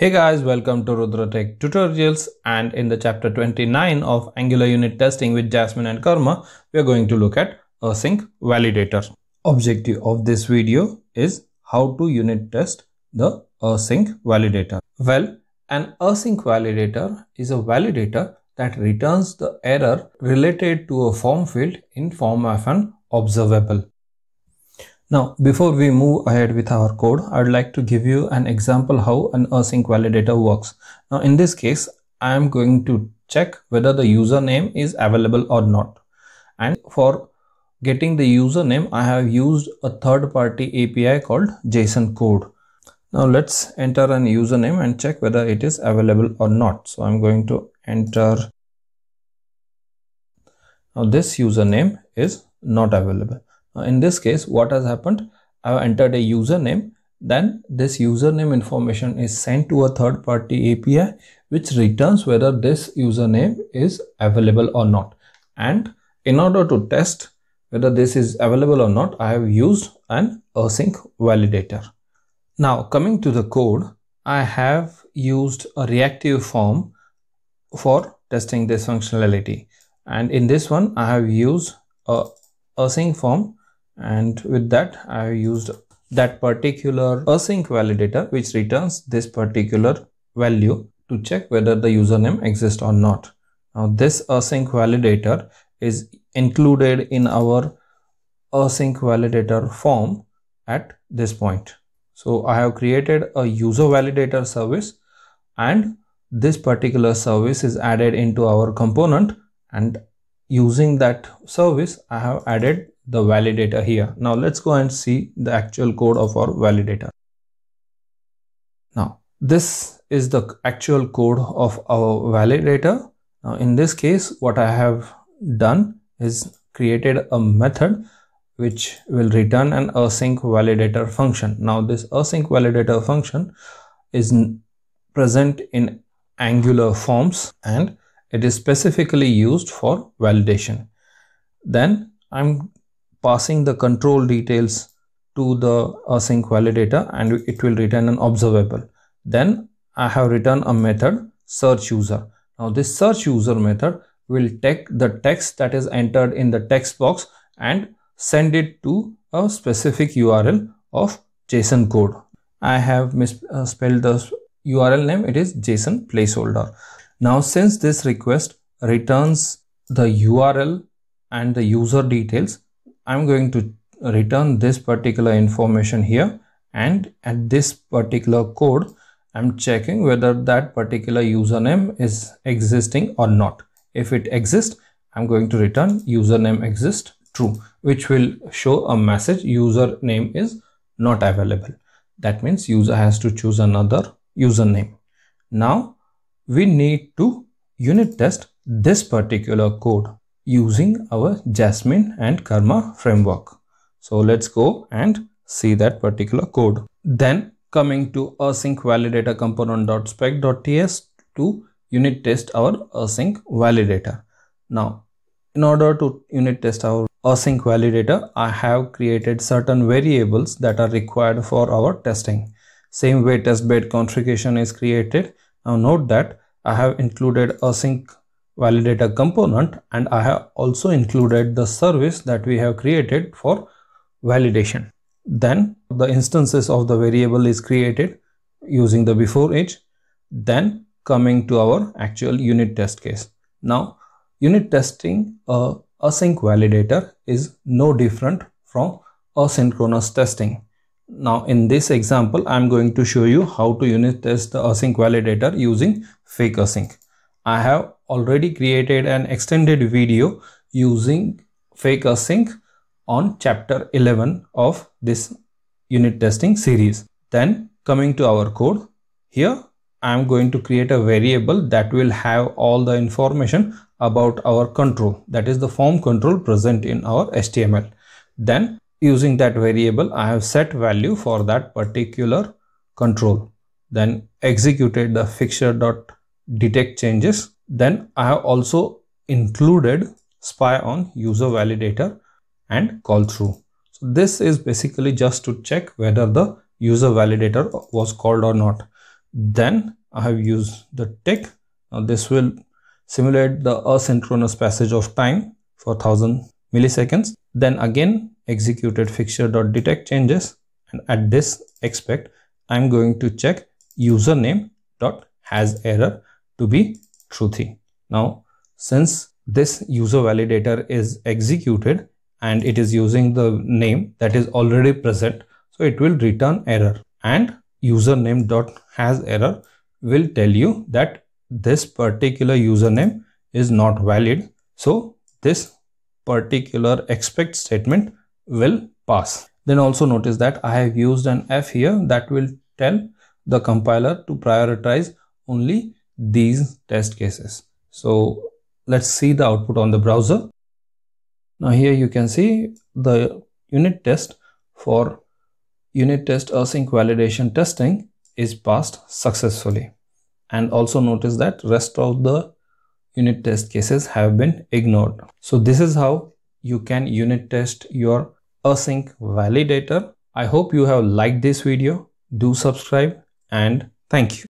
Hey guys, welcome to Rudra Tech Tutorials and in the chapter 29 of Angular Unit Testing with Jasmine and Karma, we are going to look at async validator. Objective of this video is how to unit test the async validator. Well, an async validator is a validator that returns the error related to a form field in form of an observable. Now, before we move ahead with our code, I'd like to give you an example how an async validator works. Now, in this case, I am going to check whether the username is available or not. And for getting the username, I have used a third party API called JSON code. Now let's enter an username and check whether it is available or not. So I'm going to enter. Now this username is not available. Uh, in this case what has happened I have entered a username then this username information is sent to a third party API which returns whether this username is available or not and in order to test whether this is available or not I have used an async validator. Now coming to the code I have used a reactive form for testing this functionality and in this one I have used a async form and with that I used that particular async validator which returns this particular value to check whether the username exists or not. Now this async validator is included in our async validator form at this point. So I have created a user validator service and this particular service is added into our component and using that service I have added the validator here. Now let's go and see the actual code of our validator. Now this is the actual code of our validator. Now in this case what I have done is created a method which will return an async validator function. Now this async validator function is present in angular forms and it is specifically used for validation. Then I'm passing the control details to the async validator and it will return an observable. Then I have written a method search user. Now this search user method will take the text that is entered in the text box and send it to a specific URL of JSON code. I have misspelled uh, the URL name. It is JSON placeholder. Now since this request returns the URL and the user details, I'm going to return this particular information here and at this particular code I'm checking whether that particular username is existing or not. If it exists, I'm going to return username exist true, which will show a message username is not available. That means user has to choose another username. Now we need to unit test this particular code using our Jasmine and Karma framework. So let's go and see that particular code. Then coming to async validator component.spec.ts to unit test our async validator. Now, in order to unit test our async validator, I have created certain variables that are required for our testing. Same way test bed configuration is created. Now note that I have included async Validator component and I have also included the service that we have created for validation. Then the instances of the variable is created using the before each. Then coming to our actual unit test case. Now unit testing a async validator is no different from asynchronous testing. Now in this example I'm going to show you how to unit test the async validator using fake async. I have already created an extended video using fake async on chapter 11 of this unit testing series. Then coming to our code here, I'm going to create a variable that will have all the information about our control that is the form control present in our HTML. Then using that variable, I have set value for that particular control. Then executed the fixture dot detect changes then I have also included spy on user validator and call through. So this is basically just to check whether the user validator was called or not. Then I have used the tick. Now this will simulate the asynchronous passage of time for 1000 milliseconds. Then again executed fixture.detect changes and at this expect I'm going to check username dot has error to be truthy. Now, since this user validator is executed and it is using the name that is already present, so it will return error and username dot has error will tell you that this particular username is not valid. So this particular expect statement will pass. Then also notice that I have used an F here that will tell the compiler to prioritize only these test cases. So let's see the output on the browser. Now here you can see the unit test for unit test async validation testing is passed successfully. And also notice that rest of the unit test cases have been ignored. So this is how you can unit test your async validator. I hope you have liked this video. Do subscribe and thank you.